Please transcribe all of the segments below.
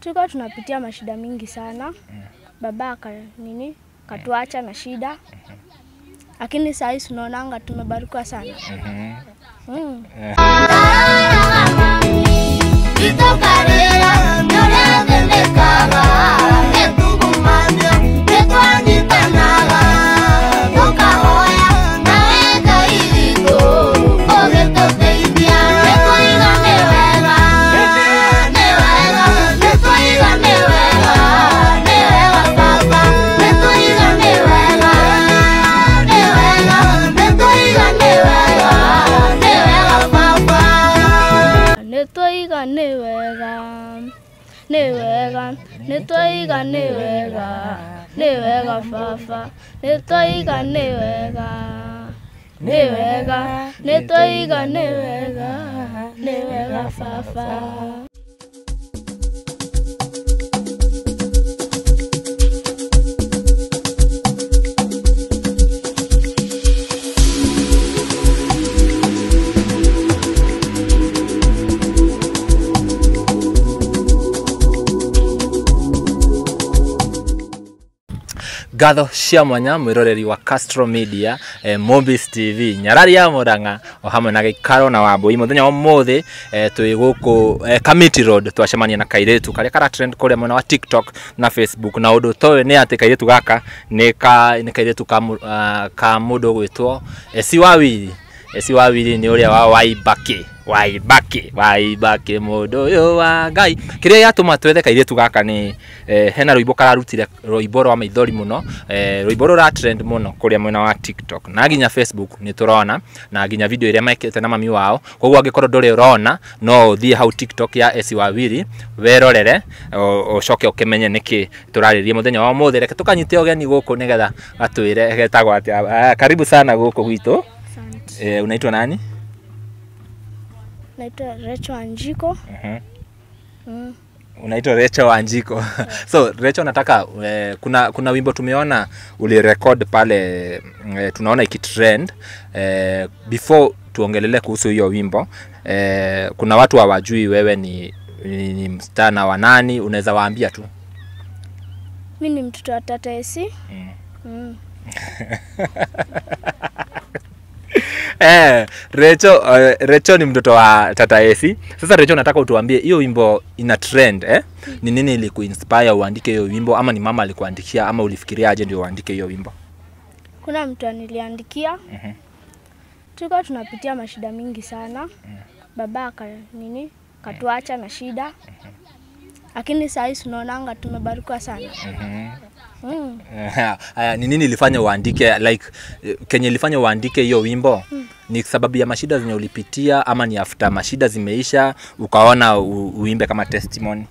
tulikuwa tunapitia mashida mingi sana. Baba aka nini katuacha na shida, lakini saa hii tunaonanga tumebarikiwa sana. Mm. Yeah. nitwaiga nĩ wega nĩ wega baba nitwaiga nĩ wega nĩ wega nitwaiga nĩ wega nĩ wega baba ngatho cia mwanya mwiroreri wa Castro Media eh, Mobis TV nyarari ya Murang'a o hamwe na gaikaro na wambui muthenya wa muthi eh, twi guku eh, Kamiti Road twacemania na kairitu karia kara trend kuria mwena wa TikTok na Facebook na undu towe ni ati kairitu gaka ni ka ni kairitu ka, uh, ah, mundu gwitwo eh, si wawiri esi wa biri ni uria wa waibaki waibaki waibaki mundu yo wa ngai kiria tuma twethe kaire tugaka ni hena rwimbo kararutire rwimbo rwa maithori muno eh, rwimbo rura trend muno kuria mwena wa tiktok na ginya facebook ni turona na ginya video iria maikete na mami wao koguo angikorwo ndure urona no uthie hau tiktok ya esi wa wiri werorere ucoke ukimenye niki turaririe muthenya wa muthere reke tukanyite ugeni guku nigetha gatwire getagwa karibu sana guku gwitu E, unaitwa nani? Naitwa Recho wa uh -huh. mm. Unaitwa Recho so Recho, nataka eh, kuna kuna wimbo tumeona ulirekod pale mm, eh, tunaona ikitrend eh, before tuongelele kuhusu hiyo wimbo eh, kuna watu hawajui wewe ni, ni, ni msichana wa nani, unaweza waambia tu? Mi ni mtoto wa tata Esi. mm. mm. eh, Recho uh, Recho ni mtoto wa Tata Esi. Sasa Recho, nataka utuambie hiyo wimbo ina trend eh? Ni nini ilikuinspire uandike hiyo wimbo, ama ni mama alikuandikia, ama ulifikiriaje ndio uandike hiyo wimbo? Kuna mtu aniliandikia. mm Tulikuwa tunapitia mashida mingi sana. mm -hmm. Baba aka nini katuacha na shida, mhm. lakini sasa hivi tunaonanga tumebarikiwa sana. mm mm. ni nini ilifanya uandike like kenye ilifanya uandike hiyo wimbo mm. ni sababu ya mashida zenye ulipitia ama ni after mashida zimeisha ukaona u, uimbe kama testimony?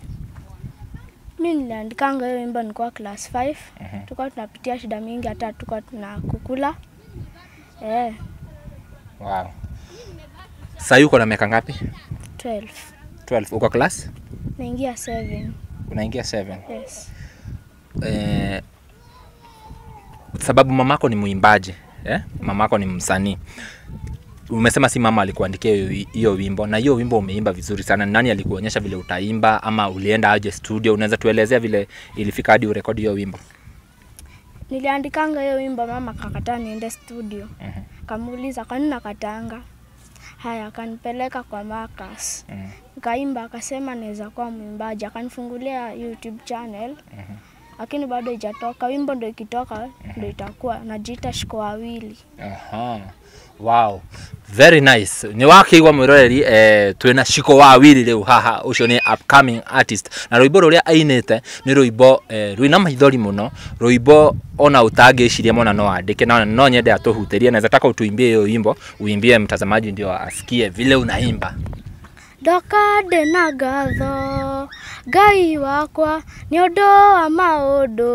Mimi niliandikanga hiyo wimbo nikuwa class 5 mm -hmm. tukuwa tunapitia shida mingi, hata tukuwa tunakukula. eh. Wow. Sasa uko na miaka ngapi? 12. 12. Uko class? Naingia 7. Unaingia 7. Yes eh, sababu mamako ni mwimbaji eh? mamako ni msanii umesema si mama alikuandikia hiyo wimbo na hiyo wimbo umeimba vizuri sana nani alikuonyesha vile utaimba ama ulienda aje studio unaweza tuelezea vile ilifika hadi urekodi hiyo wimbo niliandikanga hiyo wimbo mama kakataa niende studio uh-huh. Mhm. kamuuliza kwani nakataanga haya akanipeleka kwa makas uh-huh. Mhm. nikaimba akasema naweza kuwa mwimbaji akanifungulia youtube channel uh-huh lakini bado haijatoka. Wimbo ndo ikitoka ndo mhm. itakuwa najiita Shiko Wawili. Aha. Wow. Very nice. Ni wake wa mwiroreri eh, twina Shiko Wawili leo haha ucio ni upcoming artist. Na rwimbo ruria ainete ni rwimbo eh, rwina maithori muno, rwimbo ona utangiciria mwana no andike na no nyende atuhutirie, na taka utuimbie hiyo wimbo, uimbie mtazamaji ndio asikie vile unaimba ndoka ndĩ na ngatho ngai wakwa nĩ ũndũ wa maũndũ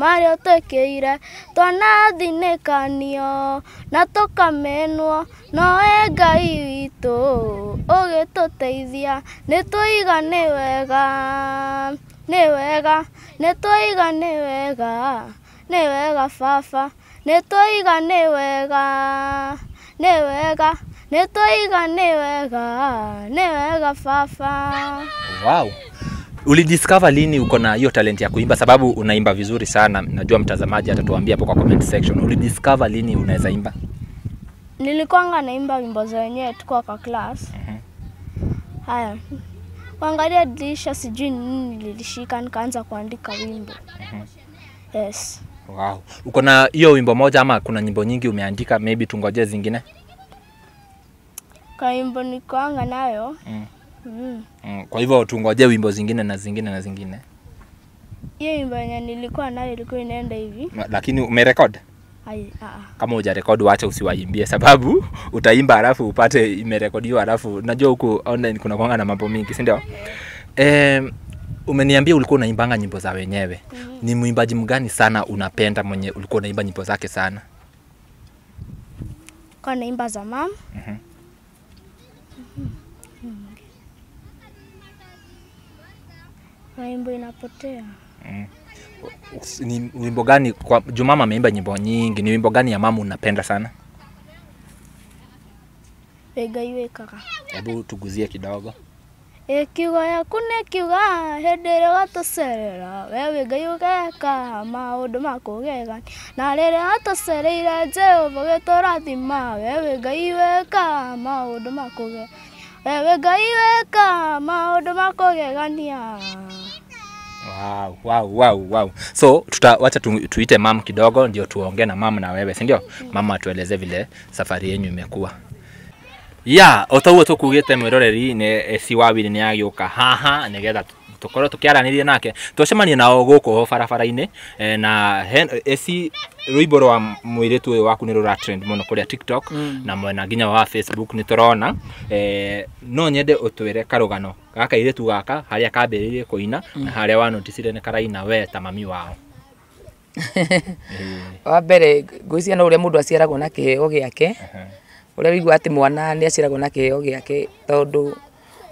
marĩa ũtwĩkĩire twanathinĩkanio na tũkamenwo we ngai witũ ũgĩtũteithia nĩ tũiga nĩ wega nĩ wega nĩ tũiga nĩ wega nĩ wega baba nĩ tũiga nĩ wega nĩ wega netoiga ni wega, ni wega fafa. Wow. Ulidiscover lini uko na hiyo talent ya kuimba? Sababu unaimba vizuri sana, najua mtazamaji atatuambia hapo kwa comment section. Ulidiscover lini unaweza imba? Nilikwanga naimba wimbo zenyewe tukua kwa class. Uh mhm. -huh. Haya, kuangalia dirisha, sijui nini nilishika, nikaanza kuandika wimbo. Uh mhm. -huh. Yes. Wow. Uko na hiyo wimbo moja ama kuna nyimbo nyingi umeandika? Maybe tungoje zingine? kaimbo wimbo nikoanga nayo mm. mm. Mm. Kwa hivyo tungoje wimbo zingine na zingine na zingine. Hiyo wimbo yenye nilikuwa nayo ilikuwa inaenda hivi. Lakini umerekod? Ai, ah, ah. kama hujarekodi wacha usiwaimbie, sababu utaimba halafu upate imerekodiwa, halafu najua huku online kuna kwanga na mambo mingi, si ndio? Eh, umeniambia ulikuwa unaimbanga nyimbo za wenyewe. Mm-hmm. Ni mwimbaji mgani sana unapenda mwenye ulikuwa unaimba nyimbo zake sana? Kwa naimba za mama Mm -hmm. maimbo inapotea mm. Ni wimbo gani kwa Jumama? ameimba nyimbo nyingi, ni wimbo gani ya mama unapenda sana? iwe kaka, hebu tuguzie kidogo ikiugo e, yaku nä kiuga hä ndä ä rä watåcerera we wä ngai å na rä rä watåcereire jehova gä tå rathima we wä ngai weka maå makå gegani we wä ngai weka Wow, wow, wow, wow. So wacha tu, tuite mam kidogo ndio tuongee na mam na wewe, si ndio? Mama atueleze vile safari yenyu imekuwa ya yeah, o toguo tukugite mwiroreri ni eci eh, wawiri ni agioka haha nigetha tukorwo tukiaranirie nake twacemanie nao gå kå ho barabara-inĩ eh, na ac eh, rwimbo rwa mwiritu ũyũ waku ni rura trend mũno kũrĩa tiktok mm. na mwena nginya wa facebook ni tũrona eh, no nyende ũtwĩre karugano gaka kairĩtu gaka haria kambĩrĩirie kũina mm. na haria wa wanoticire nĩ karaina we ta mami wao wa mbere ngwĩciria no ũrĩa mũndũ aciaragwo na kĩheo gĩake ũrĩa wĩigua atĩ mwana nĩ aciaragwo na kĩheo gĩake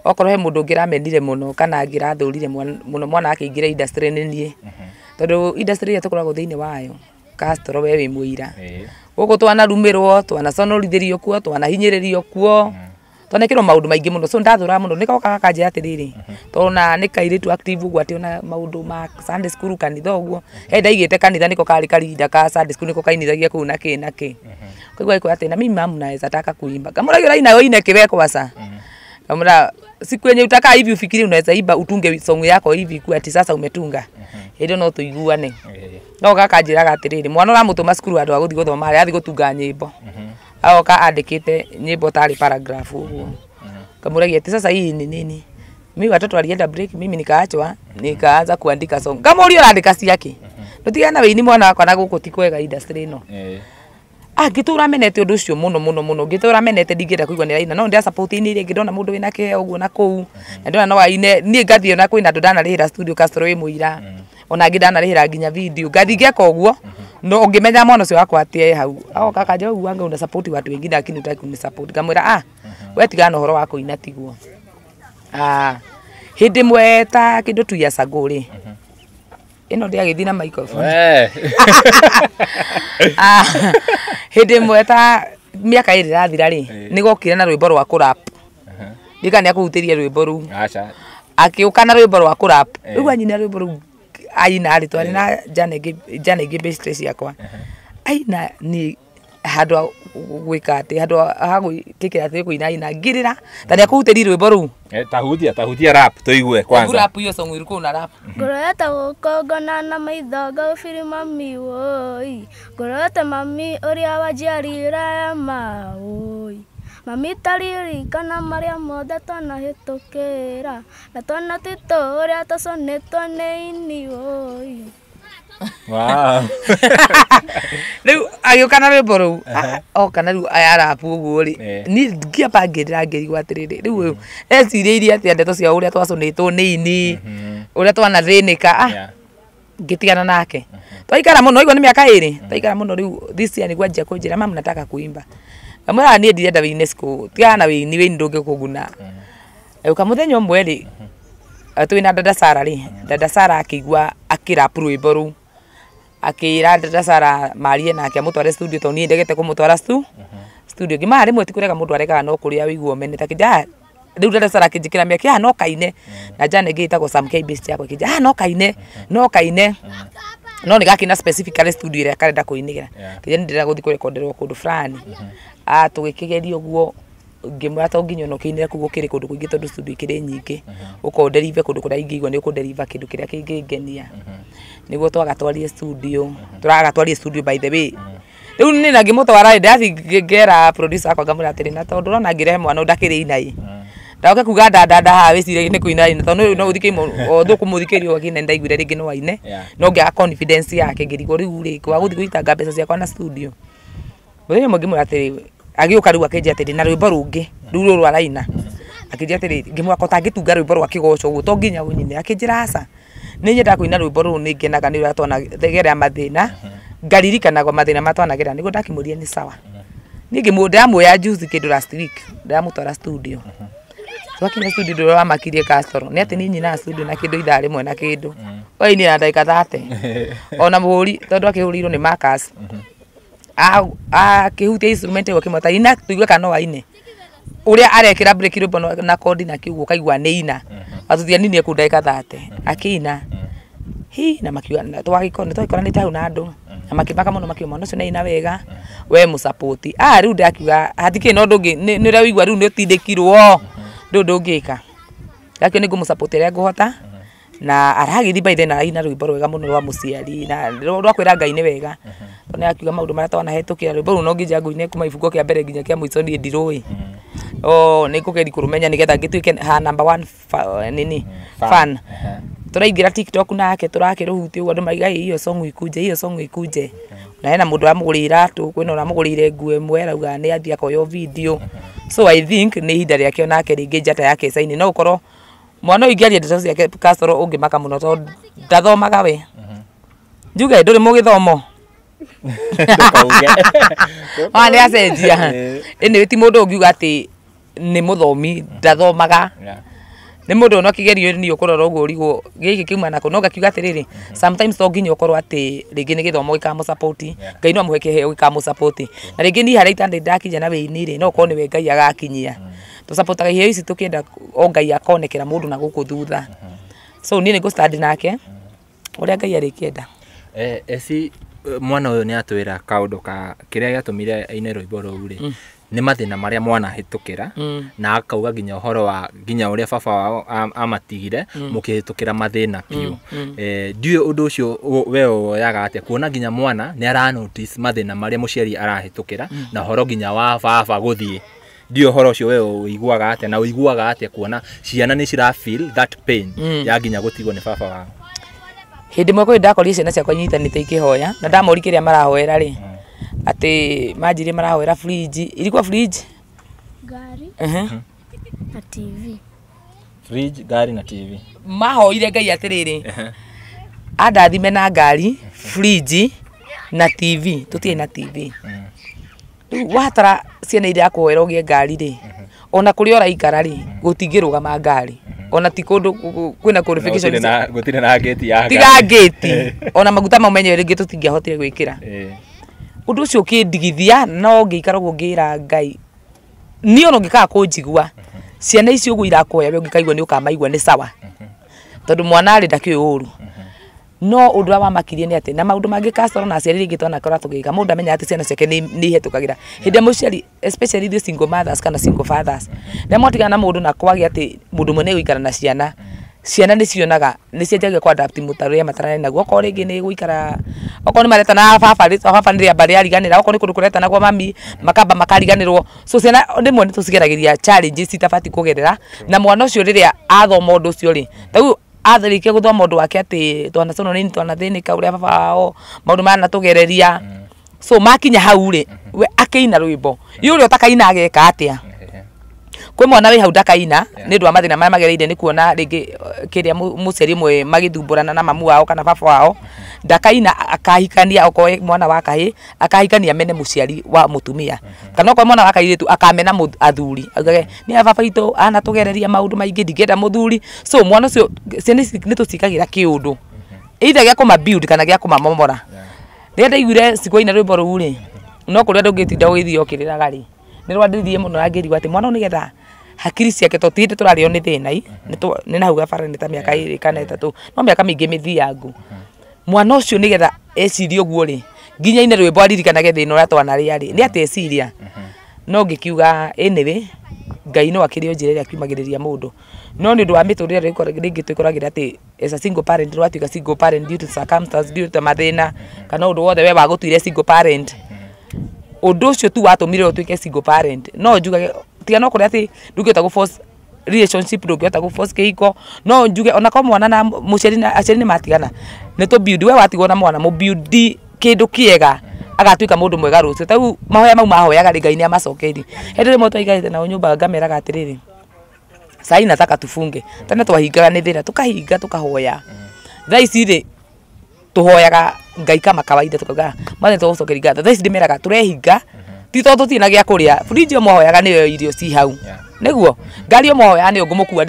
okorwo he mundu ngira menire muno kana ngira thurire muno mwana akiingira industry ni nie mhm. tondu industry iria tukoragwo thiini wayo castro we wi muira guku twanarumirwo twanaconorithirio kuo twanahinyiririo kuo mhm. tonekirwo maundu maingi muno so ndathura muno ni nikokaga kanjira atiriri mhm. na ni kairi tu active uguo ati ona maundu ma Sunday school kanitha uguo he ndaigite kanitha niko kari karinda ka Sunday school niko kainithagia kuu na kĩ na kĩ koguo iko ati na mimi mamu naweza taka kuimba kamuragira ina oine kĩrekwa kwasa kamura si kwenye utakaa hivi ufikiri unaweza iba utunge songo yako hivi kwa ati sasa umetunga hilo mhm. no tuiguane no kaka njiraga atiriri mwana uramutuma cukuru andu aguthi guthoma ari athi gutunga nyimbo mhm. Aho ka andikite nyimbo tari paragraph ugu. Kamuragi mhm. ati sasa hii ni nini mimi watoto walienda break mimi nikaachwa nikaanza kuandika songo. kama uliyo andika siaki ndutigana ni mwana wako na guku kwega industry no angitura ah, menete undu ucio muno muno muno ngitura menete ndingienda kuigwa ni raina no ndia support ini ri ngidona mundu wina ke uguo na kuu na ndona no aine ni ngathi ona kwina ndu ndanarihira studio castro wi muira ona ngi ndanarihira nginya video ngathi ngeka uguo no ngimenya mwana ucio wakwa atie ee hau ao oh, kaka jo uguo anga una support watu wengine lakini utaki kuni support ngamwira ah we tigana horo wako ina tiguo ah hindi mwe ta kindu tu ya saguri ino ndiagithii na microphone hindi mweta ta miaka iri rathira ri eh. nigokire na rwimbo rwa kurap ndika ni akũhutĩria rwĩmbo rũu akĩũka na rwimbo rwa kurap eh. rĩu anyina rwimbo ru aina ari twari na janegi bestress ciakwa aina ni handå ha gwä ka atä handå ha gä kä ra atä kå inaina ngä ra ta nä akå hutä ri rwä mbo rä u eh, tahutia tahutia rap tå igue kwanzarap hiyo songo ilikuu na rap ngoro mami gukongona na maitho gaubiri mami woi ngoro yote mami uria wanjiarira ya mawoi mami taririkana maria mothe twanahitũkĩra na twana titũ ũrĩa tũconĩtwo nä ini woi riu agiukana rwimbo riu okana riu ayarapu uguo ri ni ngiamba ngirira ngirigwa atiriri riu mm-hmm. eciriirie atia ndeto cia uria twacunitwo ni ini uria mm-hmm. twanathĩnĩka ngitigana nake mm-hmm. twaikara muno igwo ni miaka iri twaikara muno riu this year niguo anjia kunjira mamu nataka kuimba ngamwira niä ndirenda wä-inä cikå tigana na wä-ini wä-ini ndå ngä kå guna gäuka må thenya å mwe rä twä na dada sara rä dada sara akä igua akä rapu rwä mbo rå u akira ndä sara marie na akia mutware studio to ni ndegete kå må twara mhm. studio ngimara rä mwe tikurega kå arega må ndå aregaga no kå rä a wä iguo mene takä rä u ndacara akä njä kä ra mä ake ah, no kaine mhm. na njana ngä itagwo yakwa kä nja ah, no kaine mhm. no kaine no ni gakina studio ä rä a karenda kå inä gä ra kä nja nä ndä rä ra gå thiä kå rekonderwo kå ndå burani ah, guo to nginya no kiine kugo kiri kundu kuingi tondu studio ikiri nyingi uh-huh. derive kundu kuria igwa ni ukunderiva kindu kiria kingingenia uh-huh. niguo twagatwarie studio uh-huh. turagatwarie studio by the way riu ni na ngimutwara ndathi ngera producer akwa ngamwira atiri na tondu urona ngirehe mwana ndakiri inai ndagoke kuga ndandanda haha wiciragia nä kå na tondå no å thikä thå kå må thikä ri wakine ndaiguire rä ngä no waine no ngä confidence yake ngä rigwo rä u rä kwagå thiä gå itanga mbeca ciakwa na studio rä rä mwe ngä mwä ra atä rä agiuka riu akinjia atiri na rwimbo rungi riu ruru araina akinjia atiri ngimwako tangitunga rwimbo rwa kigoco guo to nginya unyine akinjira aca ni nyendaga kũina rwimbo rũu nĩ ngenaga nĩ ũrĩa twanagerera mathĩna ngaririkanagwo mathĩna marĩa twanagerera nĩguo ndakĩmũria ni sawa niĩ ngĩmũ ndĩramũoya juice kĩndũ last week ndĩramũtwara studio twakinya studio ndũrĩa wamakirie castoro nĩ ati nĩ nyinaga studio na kindu ithari mwe na kindu oini na ndagĩka thate ona muhuri tondu akĩhũrĩirwo ni makas akä instrument wa kimata ina tuigue kana no uria arekira break rwimbo na kondi na kiugo kaigua ni ina watuthia mhm. nini ekundagika thate mhm. akina mhm. hi na makiuga twagikona twagikoranite hau na andu na makibaka muno makiuma no cio ina wega we musapoti ah riu ndakiuga hatikiri no ndungi ni uria wigua riu ni utindikirwo ndu ndungika ndakio ni ngumucapoti ria nguhota na aragithi by then aina rwimbo rwega muno rwa muciari na rwakwira ngai ni wega uh -huh ona akiuga maundu maria twana hetukira rwimbo ruu no nginya ne kuma ifugo kia mbere nginya kia muico ndie ndirui mm. o ne ngå geri kå rå menya nä getha ngä ke ha number 1 fa, eh, nini mm, fan tå raingä ra tiktok nake tå rakä rå huti å guo maiga iyo song ikuje iyo song ikuje mm. na ena mudu ndå ramå gå rä iratå kwä na å ramå gå rä ire nguo ä mwe raugaga nä athiä video mm-hmm. so i think nä ihinda rä ake onake rä ngä njata yake cainä no å mwana å ingäaria ndeto ciake kasoro å ngä maka må no ndathomaga we mm-hmm. njuge ndå rä må gä ona nä acenjia ä eh. nä ti må ndå å ngiuga atä nä må thomi ndathomaga nä må ndå no kigerio nä å kå rora å guo rigå gä kä kä uma nako no ngakiuga atä rä rä to nginya å korwo atä rä ngä nä gä thomo gä kamå ngai no amå he kä heo gä kamå na rä ngä ni harä ita ndakinya na wä-inä rä no å korwo nä we ngai agakinyia mm. tå iheo ici tå kä enda o ngai akonekera må ndå na gå kå thutha mm-hmm. so niä nä ngå nake å rä a ngai arä kä enda eh, eh, Eh, mwana å yå nä atwä ra kaå ndå ka kä rä a gä atå mire aine rå imbo rå u rä mm. nä mathä na marä a mwana hätå kä ra mm. na akauga nginya å horo wa nginya å rä a baba wao amatigire må mm. kä hätå kä ra mathä na biå eh, ndiå å ndå å cio we woyaga atä kuona nginya mwana nä ara mathä na marä a må ciari arahä kä ra na horo nginya wa baba gå thiä ndio horo ucio we uiguaga atia na uiguaga atia kuona ciana ni cira ya nginya gutigwo ni baba wao hindi mwe kwi ndakorire ciana ciakwa inyitanite ikihoya na ndamori kä rä a mm. ati manjirie marahoera fridge ilikuwa fridge gari uh -huh. Mhm. na tv fridge gari na tv mahoire ngai andathime na ngari fridge na tv tutire na tv mm. riu watara ciana iria akuhoera ugie ngari ri mhm. ona kuria uraikara ri mm. gutingirugama ngari ona ti kundu kwina codification na rä na gate ya ahotire gate eh. ona maguta å ndå å gwikira undu ucio ndigithia no ngiikara ngä ngira ngai ni ona kå njigua ciana icio uguo irakoya we nä ni kamaigua ni sawa mhm. tondu mwana ari ndakä uru å mhm. ru no å ndå wa makirie nä atä na maå ndå mangä kacoro na aciari rä twana kora tå gä ka må ndå amenya atä ciana ciake nä ihetå kagä ra hä especially the single mothers kana single fathers rä a mwatigana na må ndå na kwagä atä må ndå mwe na ciana ciana nä cionaga nä cianjagia kwa adapt mutarå ya matarani naguo okorwo rä ngä nä gå ikara okorwo nä mareta na baba baba nä rä amba rä ariganä ra okorwo nä kå ndå kå reta naguo mami makamba makariganä rwo so ciana rä mwe nä tå cigeragä ria citabati kå gerera na mwana å cio rä rä a athoma å ndå å cio rä tau athirikia guthoma mundu wake ati twana sono nini twana ka uria baba wao maundu mana tugereria mm. so makinya hau ri we akeina rwimbo yuri ri utakaina ageka atia mm kwä mwana wä hau ndakaina yeah. nä ndå wa mathä na marä magereire nä kuona rä eh, kä rä a må ceri mwe magä thumbårana na mamu wao kana baba wao mm-hmm. ndakaina akahikania okoe mwana wa kahä akahikania mene må ciari wa må tumia mm-hmm. kana okoe mwana wa kairä tu akamena athuri augage nä ababa itå ana tå gereria maå ndå maingä ndingä må thuri so mwana å cio nä tå cikagä ra kä å ndå mm-hmm. eitha gä a kå ma kana gä a kå mamomora rä a ndaiguire cikwaina rwä mbo rå u rä no kå rä a ndå ngä tinda å gä thiä å kä rä raga rä nä rwandirie må no angä rigwo atä mwana å nä getha hakiri ciake to tindi turario ni thinai mhm. ni to ni nahau gabara ni ta miaka iri kana itatu no miaka mingi mithiangu mhm. mwana ucio ni getha ecirie uguo ri nginya ine rwimbo aririkanage thina uria twana ri ari ni mhm. ateciria no ngikiuga anyway ngai no akiri o njira iria akiumagiriria mundu no ni undu wa miturire ringi twikoragire ati as a single parent rwatuika single parent due to circumstances due to mathina kana ndu wothe we gutuire single parent undu ucio tu watũmire utuike single parent no njugage tiga no kuria ati ndungihota gu relationship ndungihota gu force kihiko no njuge ona kwa mwana na muciari na aciari ni matigana ni tu build we watigwo na mwana mu build kindu kiega agatuika mundu mwega rucio tau mahoya mau mahoyaga ri ngai ni amacokeri hindi rimwe twaikarite nao nyumba ngameraga atiriri sai nataka tufunge tena twahingaga ni thira tukahinga tukahoya thaa ici ri tuhoyaga ngaikama kawaida tukauga mathe tũgũcokeria ngatho thaici ndĩmeraga turehinga ti to tũtirĩ na gĩa kũrĩa burinji ũmohoyaga nĩyo irio ci hau niguo ngari ũmohoyaga nĩyo ngũmũkua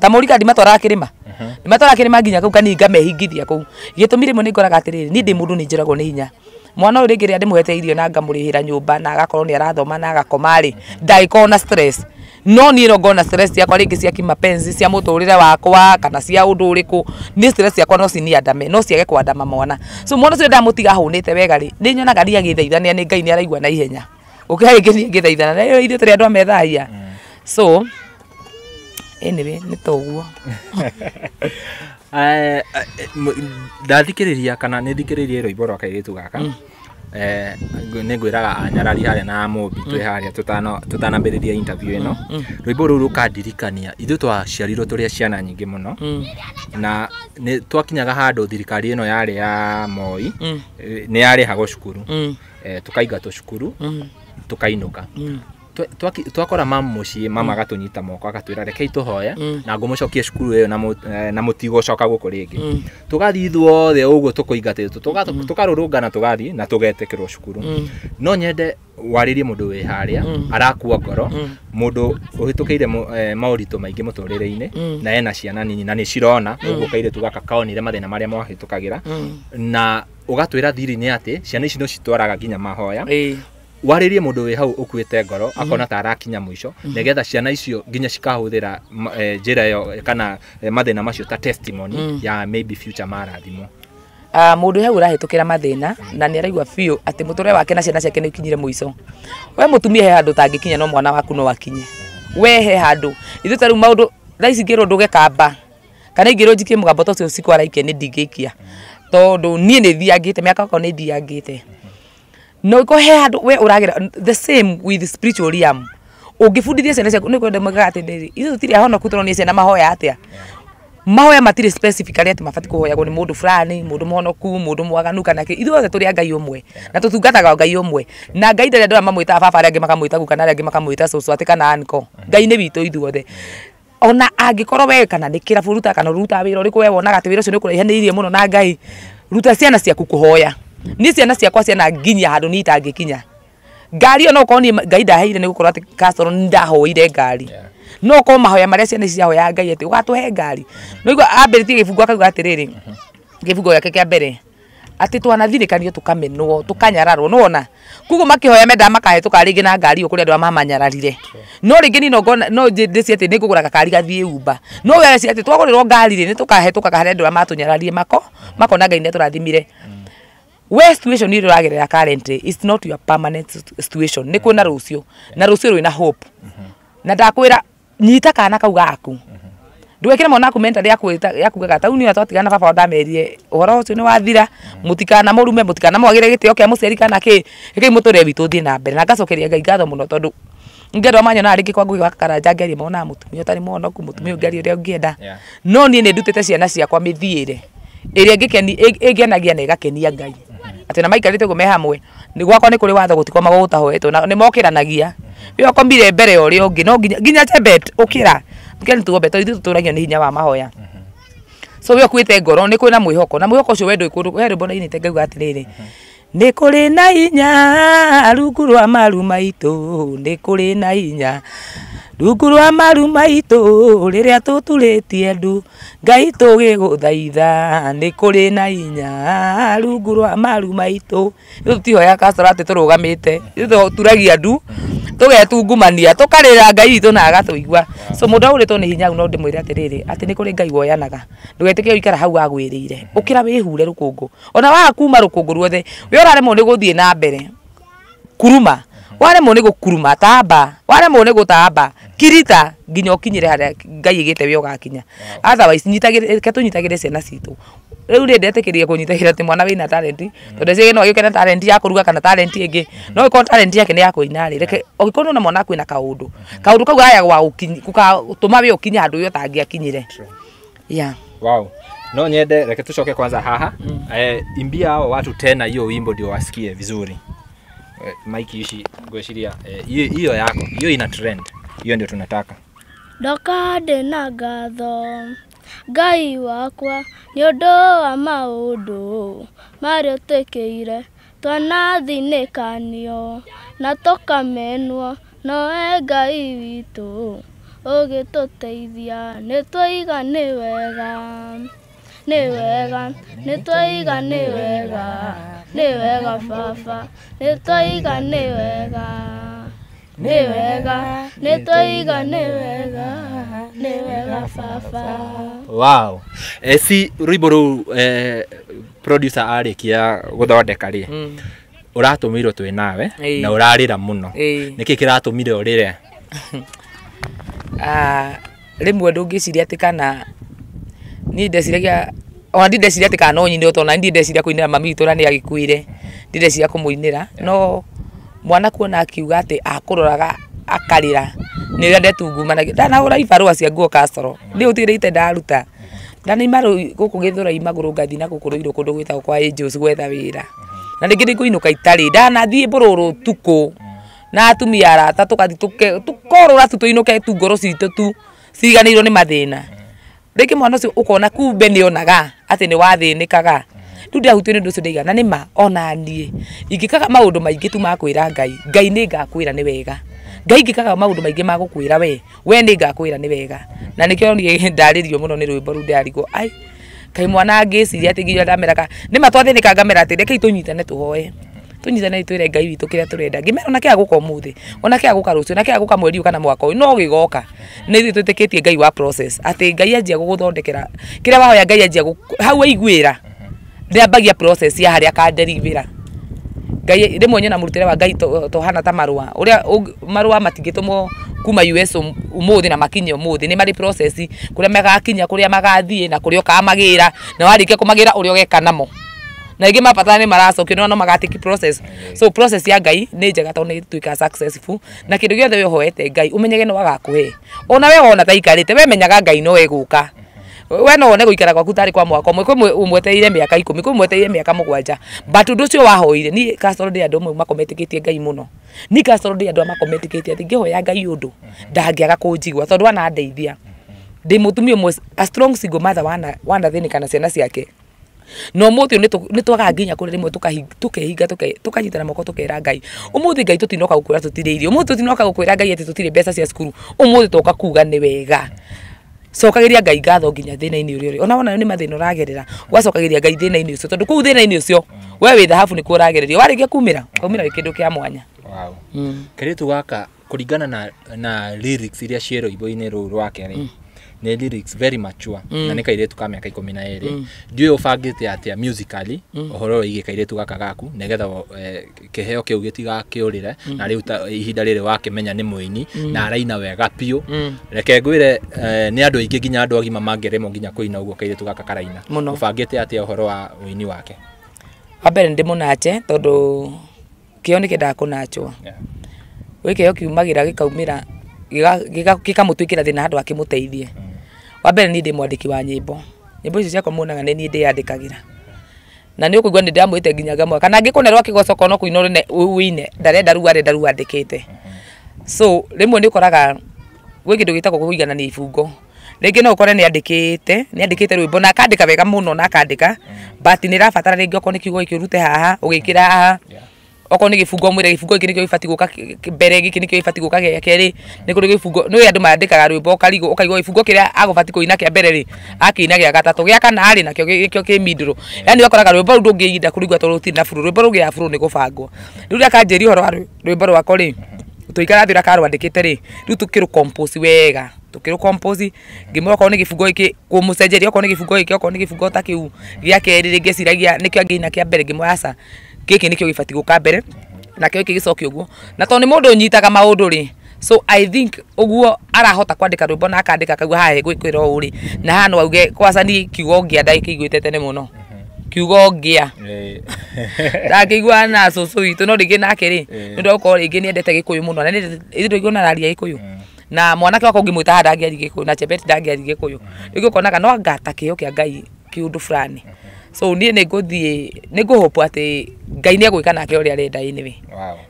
ta mũriga ndimatwaraga kĩrĩma uh-huh. ndimatwaraga kĩrĩma nginya kau kanii ngamehingithia kũu gĩtũmi rĩmwe nĩ ngoraga atĩrĩrĩ ni ndĩ mũndũ ni njũragwo ni hinya mwana uri ngiria rĩrĩa ndĩmũhete irio na ngamũrĩhĩra nyumba na agakorwo nĩ arathoma na agakoma rĩ uh-huh. ndagĩkorwo na stress no niä no ngona stress yakwa rä ngä cia kimapenzi cia må tå rä re wakwa kana cia å ndå rä kå niä stress yakwa no ciniandame no ciage kwandama mwana so mwana cio ndamå hunite nä te wega ri nä nyonaga ria gä ni ngai ni araigua na ihenya ukai kä harä ngä niä ngä thaithana rä amethaia so anyway ni toguo eh, eh, ndathikä rä ria kana nä thikä rä iboro kairitu gaka mm. Eh, nä ngwä raga anyarari harä a na må twä mm. harä a tå tanambä rä ria interview ä no mm, mm. rwä mbå rå rå kandirikania ithuä twaciarirwo tå rä a ciana nyingä må no na twakinyaga handå thirikari ä no yarä ya moi eh, nä yarä hagwo cukuru eh, tå kaingatwo cukuru tå kainå ka twakora mamu muciä mama mm. agatå nyita moko agatwä ra rekei tå hoye mm. na ngå må cokie cukuru ä yo na må eh, tigå coka gå kå rä ngä mm. tågathiä ithuothe å guo tå kå ingatä tå karå rå ngana tå gathiä na tå getä cukuru no nyende warä rie må ndå wä harä a arakua ngoro må ndå å hä tå kä ire eh, maingä må tå rä re-inä na ena ciana nini na nä cirona guo kaire tugaka mathä na marä a mahä tå kagä ra na å gatwä ra thiri nä atä ciana ici no citwaraga nginya mahoya warĩrie mũndũ wĩ hau ũkuĩte ngoro mhm. akona ta arakinya mũico mhm. nĩgetha ciana icio nginya cikahũthĩra eh, njĩra ĩyo eh, kana eh, mathĩna macio ta testimony mhm. ya maybe future marathimo ah, mũndũ hau ũrahĩtũkĩra mathĩna na nĩ araigua biũ atĩ mũtũrĩre wake na ciana ciake nĩ ikinyire mũico we mũtumia he handũ tangĩkinya no mwana waku no akinye we he handũ ithuĩ ta rĩu maũndũ thaa ici ngĩrwo ndũge kamba kana ingĩrwo njikie mũgambo ta ũcio cikwara ikie nĩ ndingĩikia tondũ niĩ nĩ thiangĩte mĩaka okorwo nĩ thiangĩte no ikohe handu we uragira the same with spiritual realm ungibundithia ciana ciaku nä kwenda magaga atä ndä ithuä tå tirä ahonoku tondå ciana mahoya atä a mahoya matirä specifically atä mabatiä kå hoyagwo nä må ndå burani må ndå mũhonoku mwaganu kana kä ithuä othe tå a ngai å na tå ngai å na ngai ndarä andå arä baba arä angä makamwä guka na arä angä kana anko ngai nä ona we kana ruta kana ruta wä ra we wonaga atä cio nä kå raihanä må no na ngai ruta ciana ciaku kå hoya ni ciana ciakwa ciana nginya handå ni itangäkinya ngari ä yo ni ngai ndaheire nä gå korwo atä ni nä ngari no korwo mahoya marä a ciana ciahoya ngai atä å ngari no igua ambä rä akauga atä rä rä gä bungo mbere atä twanathirikanio tå kamenwo tå wona koguo makä hoya mendaga makahetå ka rä na ngari å kå rä mamanyararire no ni nongo no ndä ci atä nä gakari gathiä umba no weci atä twagå rä ngari rä nä tå kahetå kaga harä andå mako mm-hmm. makona ngai nä a tå rathimire mm-hmm we situation iri uragerera currently it's not your permanent situation ni kwina rucio na rucio rwina hope mm-hmm. na ndakwira nyita kana kau gaku mm-hmm. ndugekire mona ku menta rĩa kwĩta ya kuga gata u nĩwe twatigana baba ndamerire ũhoro ũcio ni wathira mm-hmm. mũtikana mũrume mũtikana mwagĩre gĩtĩo kĩa muceri kana ki ki muture bitu thi na mbere na ngacokeria ngai ngatho muno tondu ngero manya na rĩngĩ kwangu gwa karanja ngeria mona mũtumia ũtarĩ mwonoku mũtumia ngari uri ũngĩenda no ni ni ndutete ciana ciakwa mĩthiĩre ĩrĩa ĩngĩkeni ĩngenagia na igakenia ngai atä na maikarä te me hamwe gwakwa nä kå rä watho gå tikwa magå gå tahoetwo nä mokä ranagia wä okomire mbere ya å rä a å ngä no nginya tebet å kä ra nitugombeto ithu tå tå ragio nä hinya wa mahoya so wä okuä te ngoro nä kwä na mwä hoko na mwä hoko å cio wendå werä mbo nainä te ngauga atä rä rä nä kå rä na hinya rungu rwa maru maitå nä kå rä na hinya rungu rwa maru maitå rä rä a tå turä ndu ngai tå gä gå thaitha nä kå na inya rungu rwa maru maitå itå tå tihoya kasora rå gamä turagia ndu tå getungumania tå karä ngai itå na agatå so må ndå aå rä two nä hinya no ndä mwä re atä rä ngai woyanaga ndå getä å ikara hau agwä rä ire å ona waga kuma rå ruothe wä å raremwo nä gå thiä na mbere kuruma waremwo mo gå kuruma tamba waremwo mo gå tamba kirita nginya å kinyä re harä a ngai ä gä te we å gakinya ke tå nyitagä re ciana citå rä u rä ndetä kä rie kå nyitagä ra atä mwana wä na to tondå cigä no agä ũke na ya kuruga kana tarenti ä no ä korwo tarenti yake nä ya kå ina reke å gä korwo na mwana kwä na kaå ndå mhm. kaå ndå kau gayagwa gå tå ma wä å kinya handå yo yå tangä akinyä re no nyende reke tucoke kwanza haha mm. eh, imbia hao watu tena hiyo wimbo ndio wasikie vizuri Eh, Mike ishi gwiciria eh, hiyo eh, yako hiyo ina trend hiyo ndio tunataka ndokande na ngatho ngai wakwa nĩ ũndũ wa maũndũ marĩa ũtwĩkĩire twanathinĩkanio na no nowe ngai witũ ũgĩtũteithia nĩ twaiga nĩ wega ni wega nitwaiga ni wega ni wega baba nitwaiga ni wega ni wega nitwaiga ni wega ni wega baba wow eh, si rwimbo rå eh, producer arĩkia gũthondeka rĩ mm. ũratũmĩirwo twĩ nawe hey. na ũrarĩra mũno hey. nĩkĩ kĩratũmire ũrĩre ah, rĩmwe ndũngĩciria atĩ kana ni ndeciragia ona ndindeciria atä kana no nyine tondå ndi ndeciria kå inä mami witå nä agä ndi ndindeciria kå må no mwana kuona akiuga atä akå roraga akarä ra nä rä a ndetungumanagia ndanahå ra ibarå a cia nguo kastro ndä å tigä rä ite ndaruta ndanaima gå kå gä thå ra imagå rå ngathi na gå kå rå irå kå ndå gwä tagwo kwa gwetha wä ra na rä ngä nä ngå inå ka itarä ndanathiä mbå rå rå tukå na atumia arata tå kathi tå korå ra tu tå inå ke tungå rå citå tu ciganä irwo nä mathä na rĩngĩ mwana ũcio ũkona kumbe nĩonaga atĩ nĩwathĩnĩkaga mhm. rĩu ndĩrahutio nĩ ũndũ ũcio na nĩ ma ona niĩ ingĩkaga maũndũ maingĩ tu makwĩra ngai ngai nĩ ngakwĩra nĩ wega ngai ingĩkaga maũndũ maingĩ magũkwĩra we we nĩ ngakwĩra nĩ wega na nĩkĩo ndarĩrio mũno nĩ rwĩmbo rũu ndĩrarigwo ai kai mwana angĩciria atĩ nginya ndameraga nĩ ma twathĩnĩka ngamera atĩ rekei tũnyitane tũhoe tunyitane twire ngai witå kä rä a tå renda ngä mera ona kä agå ka å må thä ona kä agå ka rå cio ona kä agå ka mweri kana mwaka no gä goka nä ithuä twä tä kä tie ngai wa atä ngai anjia gå gå thondekera kä rä a wahoya ngai anjia hau aiguä ra ndä ambagia ya harä a kanderivä ra ngai rä mwe nyona må rutire wa ngai tohana ta marua å rä a marua matingä må kuma us umuthi na makinye umuthi ni mari process kuria megakinya kuria magathiä na kuria ukamagä ra na warä kia kå magä ra å rä a å geka namo na ingä mapatana nä maracoki nä no magatiä ki process so process ya ngai nä njega tondå nä tuä successful na kä ndå gä othe wä hoete ngai å menyege nä wagakå he ona we wona ta te we menyaga ngai no wegå ka we no one guikara ikara gwaku tarä kwa mwaka mwe kwä mwetereire mä aka ikå mi kwä mwetereire mä aka but ndå å wahoire ni kasoro ndä andå amwe makometä kä tie ngai må ni kasoro ndä andå a makometä kä tie hoya ngai undu ndangiaga ndangä tondu kå ndeithia tondå anandeithia ndä a strong single mother wana, wana thini kana ciana ciake no muthi ni twagaga nginya kuri rimwe tukehinga tukanyitana moko tukera ngai umuthi ngai tutinoka gukwira tutiriirie umuthi tutinoka gukwira ngai ati tutire mbeca cia cukuru umuthi twoka kuga ni wega cokagiria ngai ngatho nginya thina-inĩ ũrĩa ũrĩ ona wona nĩ mathĩna ũragerera ũgacokagiria ngai thĩna-inĩ ũcio tondũ kũu thĩna-inĩ ũcio we wĩ thahabu nĩkuo ũragererio warĩkia kumĩra kaumĩra wĩ kĩndũ kĩa mwanya wow. mm. kĩrĩtu gaka kũringana na, na lyrics iria ciĩ rũimbo-inĩ rũu rwake rĩ mm nä lyrics very mature mm. Mm. Mm. Eh, mm. na nä kairä ka mä aka ikå mi na ä rä ndiå å bangä te atä musically å horo wä igä kairä tu gaka gaku nä getha kä heo kä u gä tigakå rä re na rä u ihinda rä rä wakĩmenya nä må ini na araina wega piå reke ngwä re eh, nä andå aingä nginya andå agima mangäremwo nginya kå ina å guo kairä tu gaka karaina å bangä te atä å horo wa å ini wake wambere ndä må nace tondå kä o nä kä ndaga kå nacwo gä kä o kiumagä ra gä kaumä ra gä kamå tuä kä ra thä na handå akä må teithie mm wa mbere niĩ ndĩ mwandĩki wa nyĩmbo nyĩmbo icio ciakwa muonaga nĩ niĩ ndĩyandĩkagĩra na nĩ ũkũigua nĩ ndĩramwĩte nginya ngamwa kana ngĩkũnerwo kĩgoco kono kũina wĩine ndarenda rĩu arenda rĩu andĩkĩte so rĩmwe nĩ ũkoraga gwĩ kĩndũ gĩtagwo kũiganania ibungo rĩngĩ no ũkore nĩ andĩkĩte nĩ andĩkĩte rwĩmbo na akandĩka wega mũno na akandĩka but nĩ ĩrabatara rĩngĩ okorwo nĩ kiugo gĩkĩ ũrute haha ũgĩkĩra haha okorwo nä gä bungo mwä re gä bungo gä kä nä kä ibatiä gå ka mbere gä kä nä kä ibatiä gå ka gä kerä nä kå rä gä bungo nä andå mandäkaga rwä mbo ũkaigua gä bungo kä rä a agå batiä kå ina kä a mbere rä akä ina gä a gatatå gä a kana rä nakä o gä kio kä mindå rå yani ũgakoraga rwä mbo rä u ndå ngä kå tondå tirä na burå rwä mbo rå gä ya burå nä gå bangwo rä u rä akanjä ri å horo wa rwä mbo rwako rä tå ira karwandä kä te rä rä u tå kä rå wega tukiro compose ngimwira okorwo nä gä bungo gä kä kå må cenjeria okorwo nä gä bungo gä kä okorwo nä gä bungo ta kä u gä akerä rä ngeciragia nä kä angä ina kä a mbere ngä mwä aca giki nikio gibati guka mbere na kio gicoke uguo na to ni mundu nyitaga maundu ri so i think uguo arahota kwandika rwimbo na akandika kaigua hahe gwĩkwĩra ũũ rĩ na haha no auge kwaca ni kiugo ngĩa ndagĩkĩiguĩte tene mũno kiugo ngĩa ndangĩigua na cũcũ witũ no rĩngĩ nake rĩ nĩ ũndũ gũkorwo rĩngĩ nĩ endete gĩkũyũ mũno na rĩngĩ ona araria gĩkũyũ na mwanake wakwa ũngĩmwĩta haha ndangĩaria gĩkũyũ na chebet ndangĩaria gĩkũyũ rĩngĩ ũkonaga no ngata kĩheo kĩa ngai kiundu fulani so niä nä ngå thiä nä ngå hopu atä ngai nä agwä ka nake å rä a arenda ä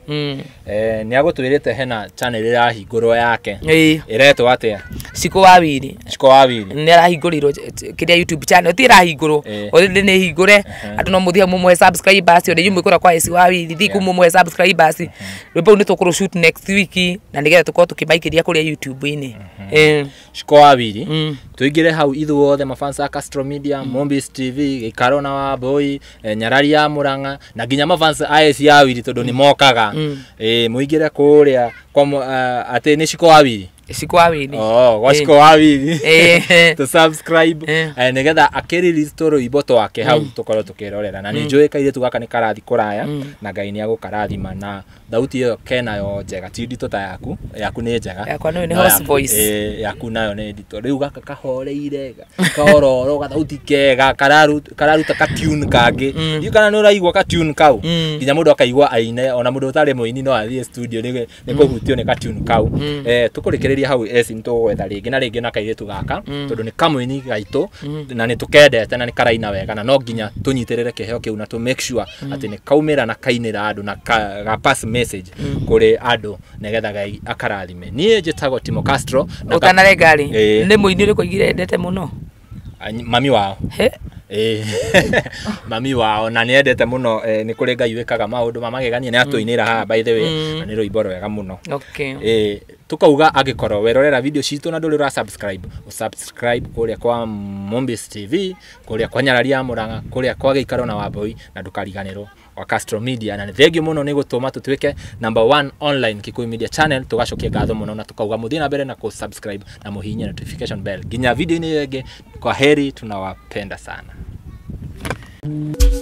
hmm. eh, nä nä agå twä rä te hena chanel ä rahingå rwo yake ä retwo atä a cikå wa wirä cikå wa wirä nä arahingå rä irwo kä rä a youtube channel ti ä rahingå rwo å rä nä hingå re andå no må thia må mwe acio nä jumå kå ra kwa eci wa wirä thiku må mwe rwä mbå u nä tå kå rå next week na nä getha tå korwo tå kä maikä ria kå rä a youtube-inä cikå wa wirä hmm. tå ingä re hau ithuothe mabansa castro media hmm. mombis tv gä karo marona wa boy e, eh, nyarari ya muranga na nginya mavans is ya wiri tondu ni mokaga mm. e, eh, muingire kuria kwa uh, eh, ati ni ciko awiri siku abiri oh washiko eh. abiri eh. to subscribe eh. nigetha akiriri iboto wake hau mm. tukorwo tukirorera na mm. nijwikaire tu gaka ni karathi kuraya mm. na ngai ni agukarathima na thauti kena yo jega ti dito ta yaku yaku ni jega yaku nayo ni host voice eh, yaku nayo ni ndito riu gaka kahoreire kahororo gathauti kega kararu ta katune kage kangi mm. riu kana ni uraigua katune kau mm. nginya mundu akaigua aine ona mundu utari muini no athie studio ni mm. kuhutio ni katune kau kau eh tukurikirira tũkĩambĩrĩria hau esi nĩ tũgwetha rĩngĩ na ringi na kairĩtu gaka mm. tondũ nĩ kamwĩini gaitũ mm. na ni tũkendete na ni karaina wega na no nginya tũnyitĩrĩre kĩheo kĩu na tũ make sure mm. ati ni kaumĩra na kainira andu na ga pass message kũrĩ andũ nĩgetha gai akarathime niĩ njĩtagwo Timo Castro ũtanare ngari nĩ mũini igire ndete muno mami wao mami wao na nä endete må no nä kå rä ngai wä kaga maå ndå mamagegania nä atå inä ra haha by the way mm. na nä rå imbo rwega må no tå kauga angä korwo werorera video citå na ndå rä å ra kå rä a kwa mombis tv kå rä a kwa nyarari ya må ranga kå rä a kwa gä ikaro na wamboi na ndå kariganä rwo wa Castro Media na nä thengio må no nä gå tå number 1 online Kikuyu Media Channel tå gacokia ngatho må na tukauga muthi na mbere na ku subscribe na muhinya notification bell ginya video ni ä kwa heri tunawapenda sana Thank you.